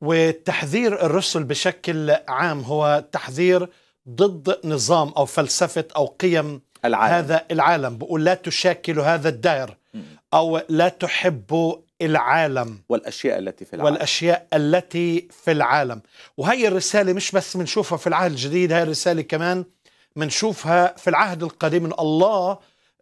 وتحذير الرسل بشكل عام هو تحذير ضد نظام أو فلسفة أو قيم العالم. هذا العالم بقول لا تشاكلوا هذا الدائر أو لا تحب العالم والأشياء التي في العالم والأشياء التي في العالم وهي الرسالة مش بس بنشوفها في العهد الجديد هاي الرسالة كمان بنشوفها في العهد القديم إن الله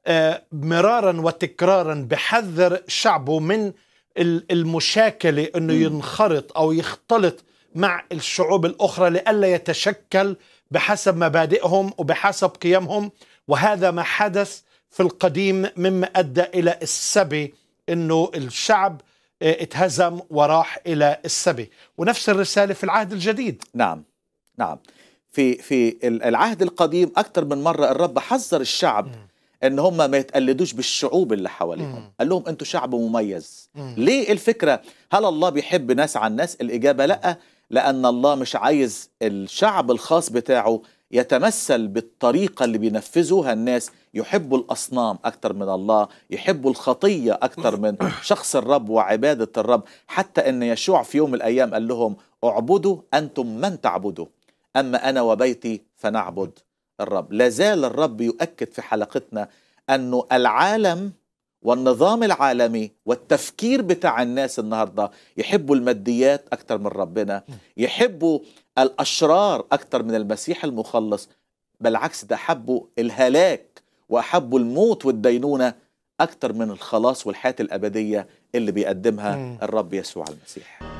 آه، مرارا وتكرارا بحذر شعبه من المشاكله انه ينخرط او يختلط مع الشعوب الاخرى لئلا يتشكل بحسب مبادئهم وبحسب قيمهم وهذا ما حدث في القديم مما ادى الى السبي انه الشعب آه، اتهزم وراح الى السبي ونفس الرساله في العهد الجديد نعم نعم في في العهد القديم اكثر من مره الرب حذر الشعب م. ان هم ما يتقلدوش بالشعوب اللي حواليهم مم. قال لهم انتوا شعب مميز مم. ليه الفكره هل الله بيحب ناس عن ناس الاجابه لا لان الله مش عايز الشعب الخاص بتاعه يتمثل بالطريقه اللي بينفذوها الناس يحبوا الاصنام اكتر من الله يحبوا الخطيه اكتر من شخص الرب وعباده الرب حتى ان يشوع في يوم من الايام قال لهم اعبدوا انتم من تعبدوا اما انا وبيتي فنعبد الرب لا زال الرب يؤكد في حلقتنا أنه العالم والنظام العالمي والتفكير بتاع الناس النهاردة يحبوا الماديات أكثر من ربنا يحبوا الأشرار أكثر من المسيح المخلص بالعكس ده حبوا الهلاك وأحبوا الموت والدينونة أكثر من الخلاص والحياة الأبدية اللي بيقدمها الرب يسوع المسيح